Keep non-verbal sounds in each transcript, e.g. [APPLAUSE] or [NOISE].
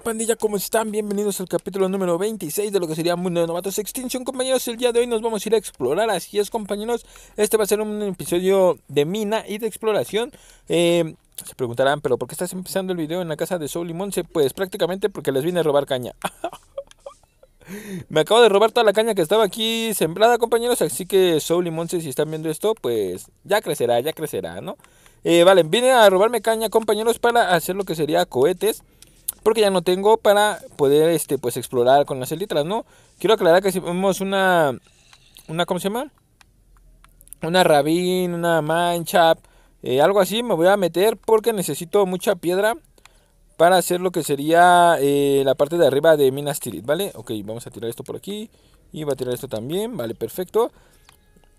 pandilla? ¿Cómo están? Bienvenidos al capítulo número 26 de lo que sería Mundo de Novatos Extinción compañeros. El día de hoy nos vamos a ir a explorar, así es, compañeros. Este va a ser un episodio de mina y de exploración. Em, se preguntarán, ¿pero por qué estás empezando el video en la casa de Soul y Monse? Pues prácticamente porque les vine a robar caña. [LAUGHS] Me acabo de robar toda la caña que estaba aquí sembrada, compañeros. Así que Soul y Monse, si están viendo esto, pues ya crecerá, ya crecerá, ¿no? Eh, vale, vine a robarme caña, compañeros, para hacer lo que sería cohetes porque ya no tengo para poder este, pues, explorar con las letras ¿no? Quiero aclarar que si vemos una, una ¿cómo se llama? Una rabín, una mancha, eh, algo así, me voy a meter porque necesito mucha piedra para hacer lo que sería eh, la parte de arriba de Minas tirit, ¿vale? Ok, vamos a tirar esto por aquí y va a tirar esto también, vale, perfecto.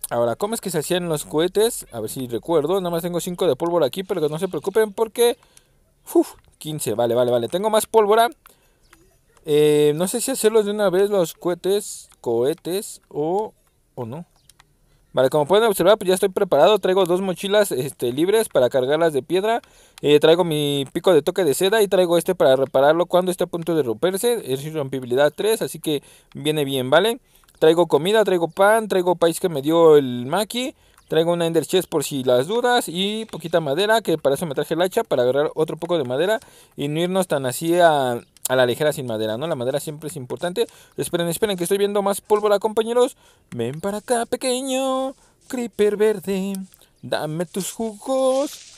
Ahora, ¿cómo es que se hacían los cohetes? A ver si recuerdo, nada más tengo 5 de pólvora aquí, pero que no se preocupen porque 15, vale, vale, vale. Tengo más pólvora. Eh, no sé si hacerlos de una vez los cohetes, cohetes o, o no. Vale, como pueden observar, pues ya estoy preparado. Traigo dos mochilas este, libres para cargarlas de piedra. Eh, traigo mi pico de toque de seda y traigo este para repararlo cuando esté a punto de romperse. Es irrompibilidad 3, así que viene bien, ¿vale? Traigo comida, traigo pan, traigo país que me dio el maqui. Traigo una Ender Chest por si las dudas y poquita madera, que para eso me traje el hacha, para agarrar otro poco de madera y no irnos tan así a, la ligera sin madera, ¿no? La madera siempre es importante. Esperen, esperen, que estoy viendo más pólvora, compañeros. Ven para acá, pequeño creeper verde. Dame tus jugos.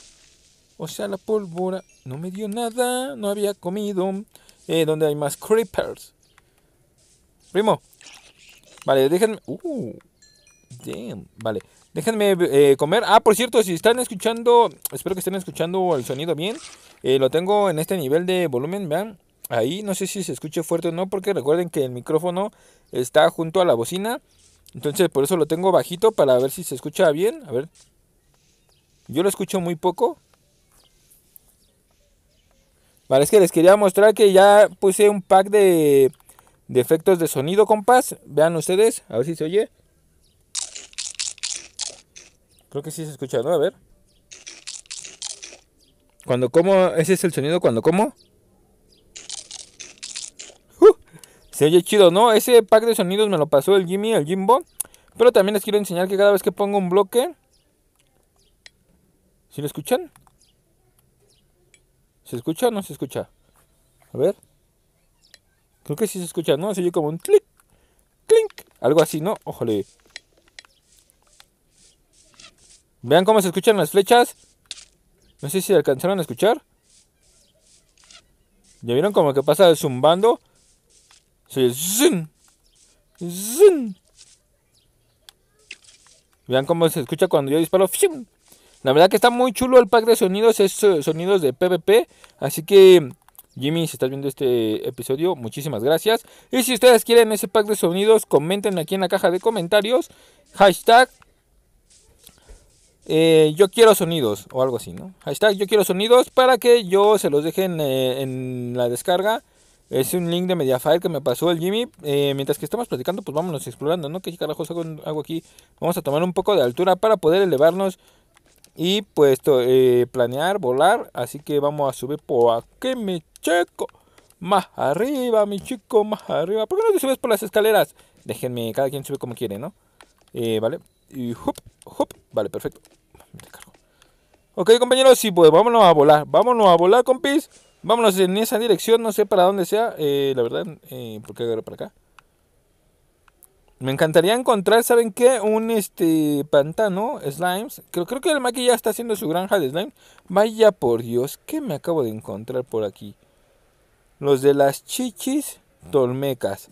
O sea, la pólvora no me dio nada, no había comido. Eh, ¿Dónde hay más creepers? Primo. Vale, déjenme... Uh, damn. Vale, Déjenme eh, comer. Ah, por cierto, si están escuchando, espero que estén escuchando el sonido bien. Eh, lo tengo en este nivel de volumen, vean. Ahí, no sé si se escuche fuerte o no, porque recuerden que el micrófono está junto a la bocina. Entonces, por eso lo tengo bajito para ver si se escucha bien. A ver. Yo lo escucho muy poco. Vale, es que les quería mostrar que ya puse un pack de, de efectos de sonido, compás. Vean ustedes, a ver si se oye. Creo que sí se escucha, ¿no? A ver. Cuando como, ese es el sonido cuando como. Uh, se oye chido, ¿no? Ese pack de sonidos me lo pasó el Jimmy, el Jimbo. Pero también les quiero enseñar que cada vez que pongo un bloque. ¿Sí lo escuchan? ¿Se escucha o no se escucha? A ver. Creo que sí se escucha, ¿no? Se oye como un clic, clic. algo así, ¿no? Ojale. Vean cómo se escuchan las flechas. No sé si alcanzaron a escuchar. ¿Ya vieron como que pasa zumbando? Se zun, zun. Vean cómo se escucha cuando yo disparo. La verdad que está muy chulo el pack de sonidos. Es eh, sonidos de PvP. Así que Jimmy, si estás viendo este episodio, muchísimas gracias. Y si ustedes quieren ese pack de sonidos, comenten aquí en la caja de comentarios. Hashtag eh, yo quiero sonidos o algo así, ¿no? Hashtag yo quiero sonidos para que yo se los deje en, eh, la descarga. Es un link de Mediafire que me pasó el Jimmy. Eh, mientras que estamos platicando, pues vámonos explorando, ¿no? ¿Qué carajos hago, hago, aquí? Vamos a tomar un poco de altura para poder elevarnos y pues planear, volar. Así que vamos a subir por aquí, mi chico. Más arriba, mi chico, más arriba. ¿Por qué no te subes por las escaleras? Déjenme, cada quien sube como quiere, ¿no? vale. Y hop, hop. Vale, perfecto. Ok, compañeros, sí, pues vámonos a volar. Vámonos a volar, compis. Vámonos en esa dirección, no sé para dónde sea. Eh, la verdad, eh, ¿por qué agarro para acá? Me encantaría encontrar, ¿saben qué? Un este pantano, slimes. Creo, creo que el Maki ya está haciendo su granja de slimes. Vaya por Dios, ¿qué me acabo de encontrar por aquí? Los de las chichis tolmecas.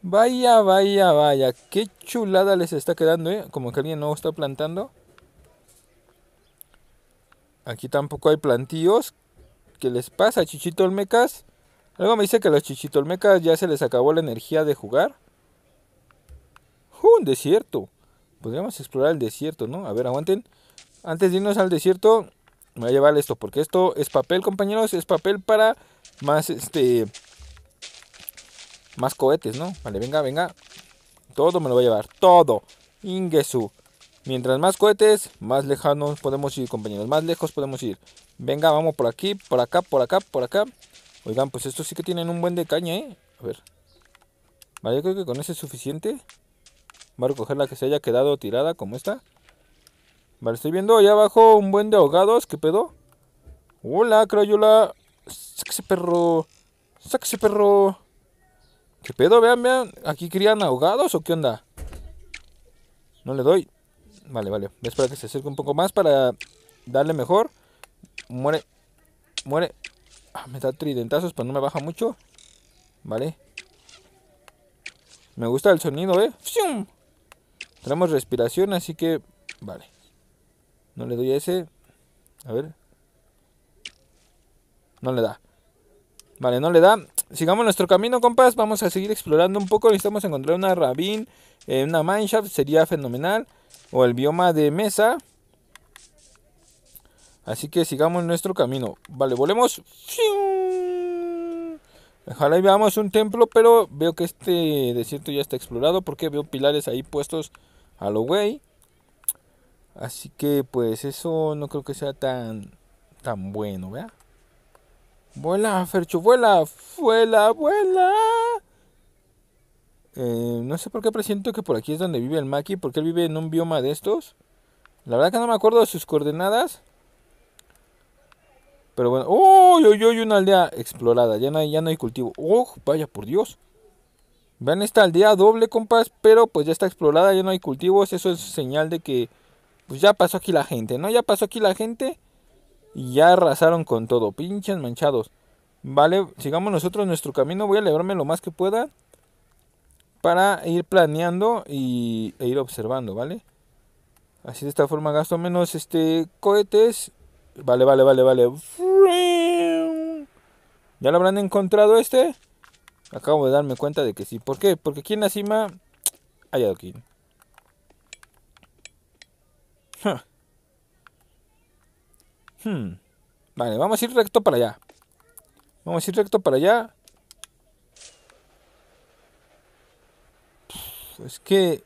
Vaya, vaya, vaya. Qué chulada les está quedando, ¿eh? Como que alguien no está plantando. Aquí tampoco hay plantíos. ¿Qué les pasa, Chichito Olmecas? Algo me dice que a los Chichito Olmecas ya se les acabó la energía de jugar. un desierto. Podríamos explorar el desierto, ¿no? A ver, aguanten. Antes de irnos al desierto, me voy a llevar esto, porque esto es papel, compañeros. Es papel para más, este... Más cohetes, ¿no? Vale, venga, venga. Todo me lo voy a llevar. Todo. Ingesu. Mientras más cohetes, más lejanos podemos ir, compañeros. Más lejos podemos ir. Venga, vamos por aquí, por acá, por acá, por acá. Oigan, pues estos sí que tienen un buen de caña, ¿eh? A ver. Vale, ah, yo creo que con ese es suficiente. Voy a recoger la que se haya quedado tirada, como esta. Vale, estoy viendo allá abajo un buen de ahogados. ¿Qué pedo? Hola, Crayola. Sáquese, perro. Sáquese, perro. ¿Qué pedo? Vean, vean. ¿Aquí crían ahogados o qué onda? No le doy. Vale, vale. Voy a que se acerque un poco más para darle mejor. Muere. Muere. Ah, me da tridentazos, pero no me baja mucho. Vale. Me gusta el sonido, ¿eh? Tenemos respiración, así que... Vale. No le doy a ese. A ver. No le da. Vale, no le da. Sigamos nuestro camino, compas. Vamos a seguir explorando un poco. Necesitamos encontrar una rabin, eh, una mineshaft. Sería fenomenal o el bioma de mesa. Así que sigamos nuestro camino. Vale, volemos. Ojalá y veamos un templo, pero veo que este desierto ya está explorado porque veo pilares ahí puestos a lo güey. Así que pues eso no creo que sea tan tan bueno, ¿vea? Vuela, Fercho, vuela, vuela, vuela. Eh, no sé por qué presiento que por aquí es donde vive el Maki, porque él vive en un bioma de estos. La verdad que no me acuerdo de sus coordenadas. Pero bueno, ¡Uy, Yo, uy! una aldea explorada, ya no, hay, ya no hay cultivo. ¡Oh! Vaya por Dios. Vean esta aldea doble, compas, pero pues ya está explorada, ya no hay cultivos. Eso es señal de que pues ya pasó aquí la gente, ¿no? Ya pasó aquí la gente y ya arrasaron con todo. Pinches manchados. Vale, sigamos nosotros nuestro camino. Voy a elevarme lo más que pueda para ir planeando y, e ir observando, ¿vale? Así de esta forma gasto menos este cohetes. Vale, vale, vale, vale. ¿Ya lo habrán encontrado este? Acabo de darme cuenta de que sí. ¿Por qué? Porque aquí en la cima hay adoquín. Hmm. Vale, vamos a ir recto para allá. Vamos a ir recto para allá. es que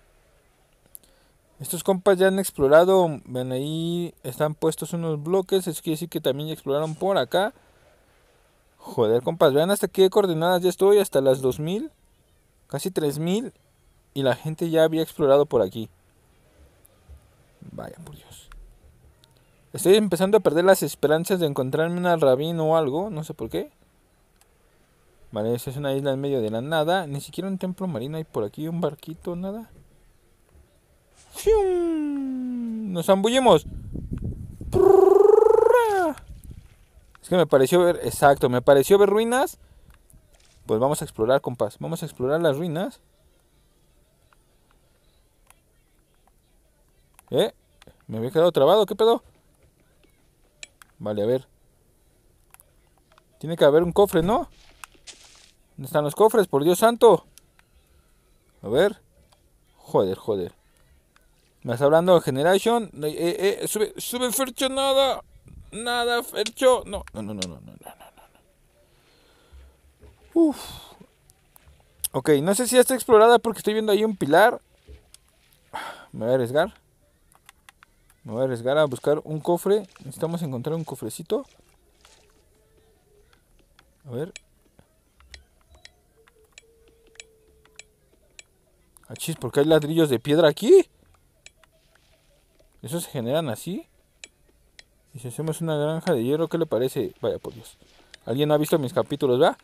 estos compas ya han explorado, ven ahí están puestos unos bloques, Es que sí que también ya exploraron por acá. Joder, compas, vean hasta qué coordenadas ya estoy, hasta las 2000, casi 3000 y la gente ya había explorado por aquí. Vaya por Dios. Estoy empezando a perder las esperanzas de encontrarme una rabina o algo, no sé por qué vale Esa es una isla en medio de la nada. Ni siquiera un templo marino hay por aquí, un barquito, nada. ¡Fium! Nos zambullimos. Es que me pareció ver, exacto, me pareció ver ruinas. Pues vamos a explorar, compás. Vamos a explorar las ruinas. ¿Eh? ¿Me había quedado trabado? ¿Qué pedo? Vale, a ver. Tiene que haber un cofre, ¿no? ¿Dónde están los cofres? Por Dios santo. A ver. Joder, joder. Me está hablando de Generation. Eh, eh, sube, sube Fercho, nada. Nada, Fercho. No, no, no, no, no, no, no, Uf. Ok, no sé si ya está explorada porque estoy viendo ahí un pilar. Me voy a arriesgar. Me voy a arriesgar a buscar un cofre. Necesitamos encontrar un cofrecito. A ver, Achis, ¿por qué hay ladrillos de piedra aquí? ¿Esos se generan así? Y si hacemos una granja de hierro, ¿qué le parece? Vaya por Dios. Alguien ha visto mis capítulos, va.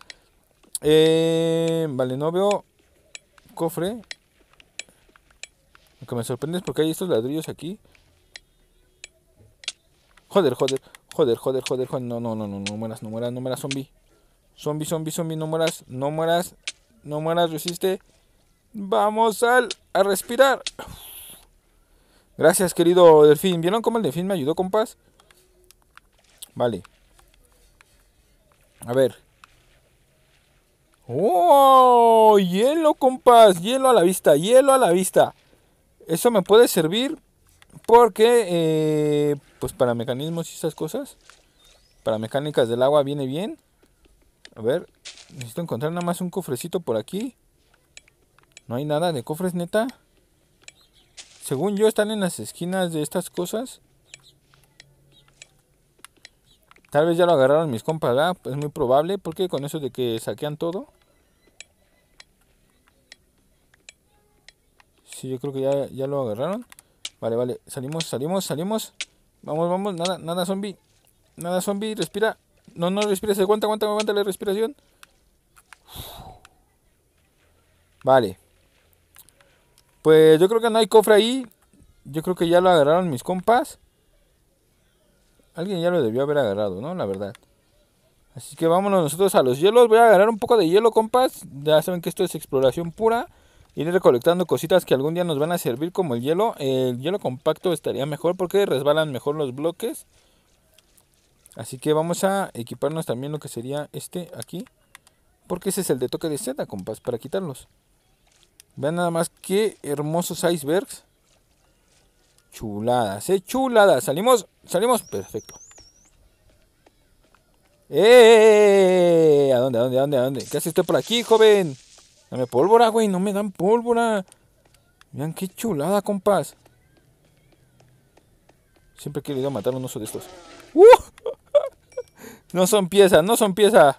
Eh, vale, no veo cofre. Lo que me sorprende es porque hay estos ladrillos aquí. Joder, joder, joder, joder, joder, joder. No, no, no, no, no mueras, no mueras, no mueras, zombie. Zombie, zombie, zombie, no mueras, no mueras, no mueras, resiste. Vamos al, a respirar. Gracias, querido delfín. ¿Vieron cómo el delfín me ayudó, compás? Vale. A ver. ¡Oh! Hielo, compás. Hielo a la vista. Hielo a la vista. Eso me puede servir porque, eh, pues para mecanismos y estas cosas. Para mecánicas del agua viene bien. A ver. Necesito encontrar nada más un cofrecito por aquí. No hay nada de cofres, neta. Según yo, están en las esquinas de estas cosas. Tal vez ya lo agarraron mis compas, ¿verdad? Es muy probable, porque con eso de que saquean todo. Sí, yo creo que ya, lo agarraron. Vale, vale, salimos, salimos, salimos. Vamos, vamos, nada, nada zombie. Nada zombie, respira. No, no se aguanta, aguanta, aguanta la respiración. Vale. Pues yo creo que no hay cofre ahí. Yo creo que ya lo agarraron mis compas. Alguien ya lo debió haber agarrado, ¿no? La verdad. Así que vámonos nosotros a los hielos. Voy a agarrar un poco de hielo, compas. Ya saben que esto es exploración pura. Ir recolectando cositas que algún día nos van a servir como el hielo. El hielo compacto estaría mejor porque resbalan mejor los bloques. Así que vamos a equiparnos también lo que sería este aquí. Porque ese es el de toque de seda, compas, para quitarlos. Vean nada más qué hermosos icebergs. Chuladas, eh, chuladas. Salimos, salimos, perfecto. ¡Eh! ¿A dónde, a dónde, a dónde, a dónde? ¿Qué hace por aquí, joven? Dame pólvora, güey, no me dan pólvora. Vean qué chulada, compas. Siempre he querido matar a un oso de estos. ¡Uh! [LAUGHS] No son piezas, no son piezas.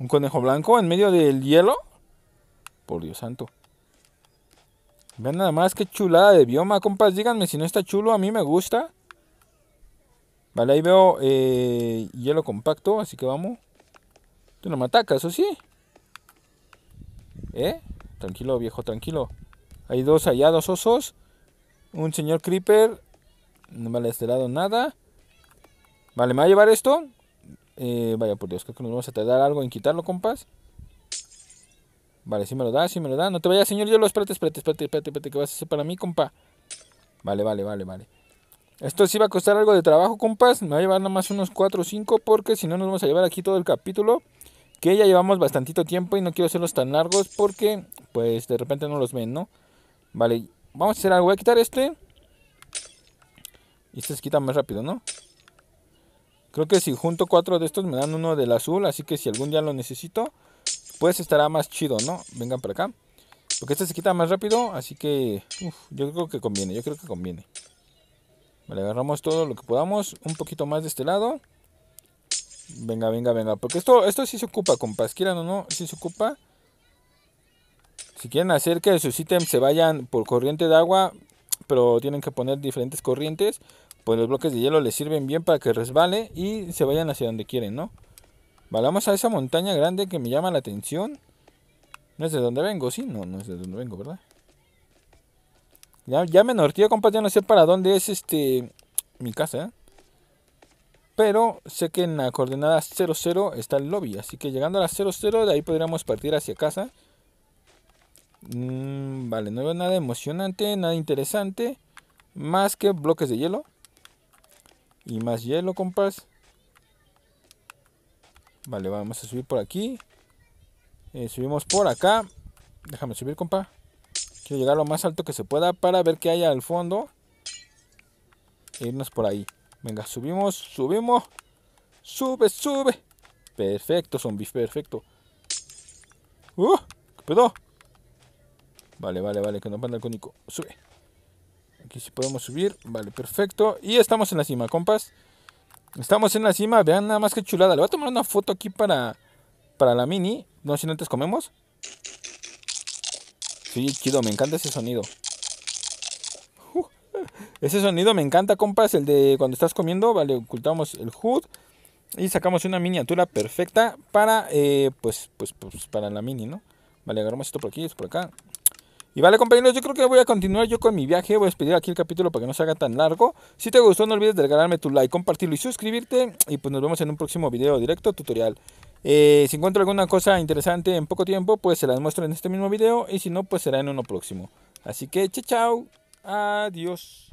Un conejo blanco en medio del hielo. Por Dios santo. Vean nada más que chulada de bioma, compas. Díganme si no está chulo, a mí me gusta. Vale, ahí veo eh, hielo compacto, así que vamos. Tú no me atacas, ¿o sí? ¿Eh? Tranquilo, viejo, tranquilo. Hay dos allá, dos osos. Un señor creeper. No vale este lado nada. Vale, ¿me va a llevar esto? Eh, vaya por Dios, creo que nos vamos a tardar algo en quitarlo, compas. Vale, si me lo da, si me lo da. No te vayas, señor. Yo lo espérate, espérate, espérate, espérate, espérate. ¿Qué vas a hacer para mí, compa? Vale, vale, vale, vale. Esto sí va a costar algo de trabajo, compas. Me va a llevar nada más unos 4 o 5 porque si no nos vamos a llevar aquí todo el capítulo. Que ya llevamos bastantito tiempo y no quiero hacerlos tan largos porque pues de repente no los ven, ¿no? Vale, vamos a hacer algo. Voy a quitar este. Y este se quita más rápido, ¿no? Creo que si junto 4 de estos me dan uno del azul. Así que si algún día lo necesito pues estará más chido, ¿no? Vengan para acá. Porque este se quita más rápido, así que yo creo que conviene, yo creo que conviene. Vale, agarramos todo lo que podamos, un poquito más de este lado. Venga, venga, venga, porque esto, esto sí se ocupa, compas, quieran o no, sí se ocupa. Si quieren hacer que sus ítems se vayan por corriente de agua, pero tienen que poner diferentes corrientes, pues los bloques de hielo les sirven bien para que resbale y se vayan hacia donde quieren, ¿no? Vamos a esa montaña grande que me llama la atención. No es de donde vengo, sí, no, no es de donde vengo, ¿verdad? Ya, ya me norteo, compas, ya no sé para dónde es este mi casa, Pero sé que en la coordenada 00 está el lobby, así que llegando a la 00 de ahí podríamos partir hacia casa. Mm, vale, no veo nada emocionante, nada interesante, más que bloques de hielo. Y más hielo, compas. Vale, vamos a subir por aquí. Eh, subimos por acá. Déjame subir, compa. Quiero llegar lo más alto que se pueda para ver qué hay al fondo. E irnos por ahí. Venga, subimos, subimos. Sube, sube. Perfecto, zombie, perfecto. ¡Uh! ¿Qué pedo? Vale, vale, vale, que no panda el cónico. Sube. Aquí sí podemos subir. Vale, perfecto. Y estamos en la cima, compas. Estamos en la cima, vean nada más que chulada. Le voy a tomar una foto aquí para, para la mini. No, si antes comemos. Sí, chido, me encanta ese sonido. [LAUGHS] ese sonido me encanta, compas. El de cuando estás comiendo, vale, ocultamos el hood. Y sacamos una miniatura perfecta para, eh, pues, pues, pues, para la mini, ¿no? Vale, agarramos esto por aquí, esto por acá. Y vale compañeros, yo creo que voy a continuar yo con mi viaje, voy a despedir aquí el capítulo para que no se haga tan largo. Si te gustó no olvides de regalarme tu like, compartirlo y suscribirte. Y pues nos vemos en un próximo video directo tutorial. Eh, si encuentro alguna cosa interesante en poco tiempo, pues se las muestro en este mismo video. Y si no, pues será en uno próximo. Así que chao, chao. Adiós.